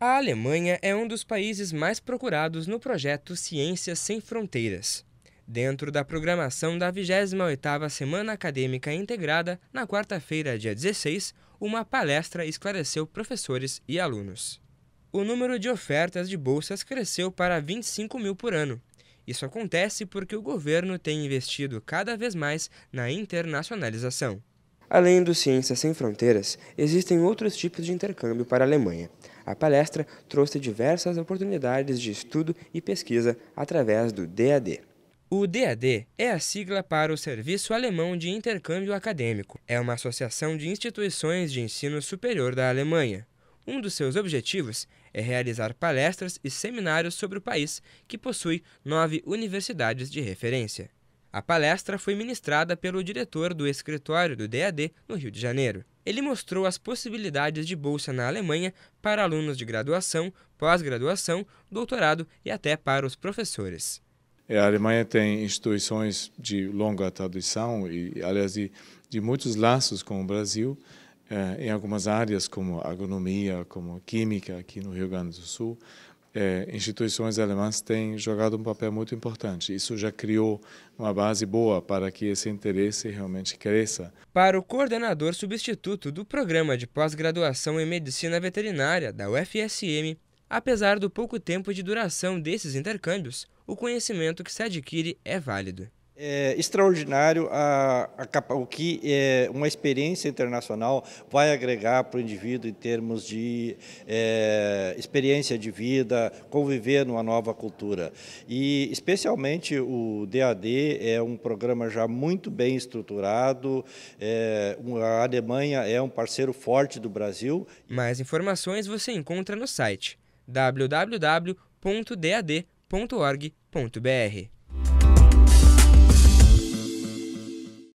A Alemanha é um dos países mais procurados no projeto Ciências Sem Fronteiras. Dentro da programação da 28ª Semana Acadêmica Integrada, na quarta-feira, dia 16, uma palestra esclareceu professores e alunos. O número de ofertas de bolsas cresceu para 25 mil por ano. Isso acontece porque o governo tem investido cada vez mais na internacionalização. Além do Ciências Sem Fronteiras, existem outros tipos de intercâmbio para a Alemanha. A palestra trouxe diversas oportunidades de estudo e pesquisa através do DAD. O DAD é a sigla para o Serviço Alemão de Intercâmbio Acadêmico. É uma associação de instituições de ensino superior da Alemanha. Um dos seus objetivos é realizar palestras e seminários sobre o país, que possui nove universidades de referência. A palestra foi ministrada pelo diretor do escritório do DAD no Rio de Janeiro. Ele mostrou as possibilidades de bolsa na Alemanha para alunos de graduação, pós-graduação, doutorado e até para os professores. É, a Alemanha tem instituições de longa tradição e, aliás, de, de muitos laços com o Brasil eh, em algumas áreas como agronomia, como química aqui no Rio Grande do Sul, é, instituições alemãs têm jogado um papel muito importante. Isso já criou uma base boa para que esse interesse realmente cresça. Para o coordenador substituto do Programa de Pós-Graduação em Medicina Veterinária da UFSM, apesar do pouco tempo de duração desses intercâmbios, o conhecimento que se adquire é válido é extraordinário a, a, o que é, uma experiência internacional vai agregar para o indivíduo em termos de é, experiência de vida, conviver numa nova cultura. E, especialmente, o DAD é um programa já muito bem estruturado, é, a Alemanha é um parceiro forte do Brasil. Mais informações você encontra no site www.dad.org.br.